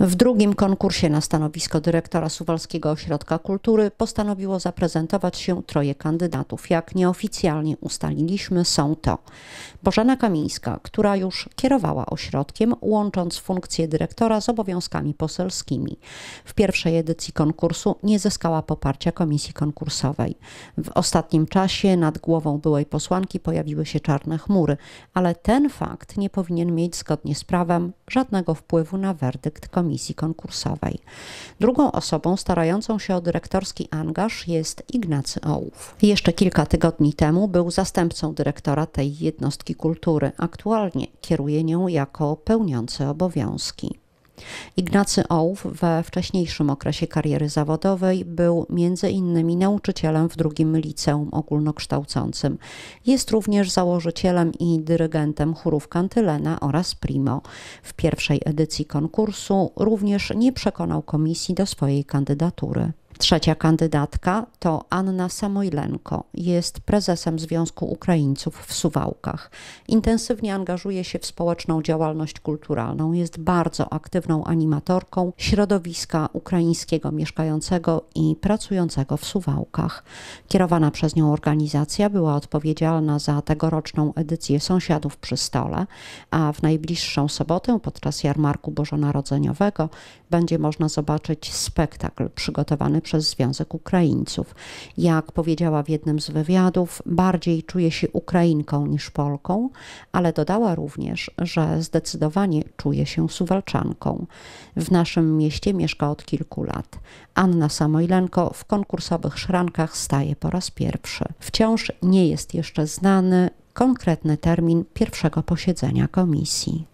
W drugim konkursie na stanowisko dyrektora Suwalskiego Ośrodka Kultury postanowiło zaprezentować się troje kandydatów. Jak nieoficjalnie ustaliliśmy, są to Bożena Kamińska, która już kierowała ośrodkiem, łącząc funkcję dyrektora z obowiązkami poselskimi. W pierwszej edycji konkursu nie zyskała poparcia komisji konkursowej. W ostatnim czasie nad głową byłej posłanki pojawiły się czarne chmury, ale ten fakt nie powinien mieć zgodnie z prawem żadnego wpływu na werdykt komisji komisji konkursowej. Drugą osobą starającą się o dyrektorski angaż jest Ignacy Ołów. Jeszcze kilka tygodni temu był zastępcą dyrektora tej jednostki kultury. Aktualnie kieruje nią jako pełniący obowiązki. Ignacy Ołów we wcześniejszym okresie kariery zawodowej był między innymi nauczycielem w drugim liceum ogólnokształcącym. Jest również założycielem i dyrygentem chórów Kantylena oraz Primo. W pierwszej edycji konkursu również nie przekonał komisji do swojej kandydatury. Trzecia kandydatka to Anna Samojlenko. Jest prezesem Związku Ukraińców w Suwałkach. Intensywnie angażuje się w społeczną działalność kulturalną. Jest bardzo aktywną animatorką środowiska ukraińskiego mieszkającego i pracującego w Suwałkach. Kierowana przez nią organizacja była odpowiedzialna za tegoroczną edycję Sąsiadów przy stole, a w najbliższą sobotę podczas jarmarku Bożonarodzeniowego będzie można zobaczyć spektakl przygotowany przez Związek Ukraińców. Jak powiedziała w jednym z wywiadów, bardziej czuje się Ukrainką niż Polką, ale dodała również, że zdecydowanie czuje się Suwalczanką. W naszym mieście mieszka od kilku lat. Anna Samojlenko w konkursowych szrankach staje po raz pierwszy. Wciąż nie jest jeszcze znany konkretny termin pierwszego posiedzenia komisji.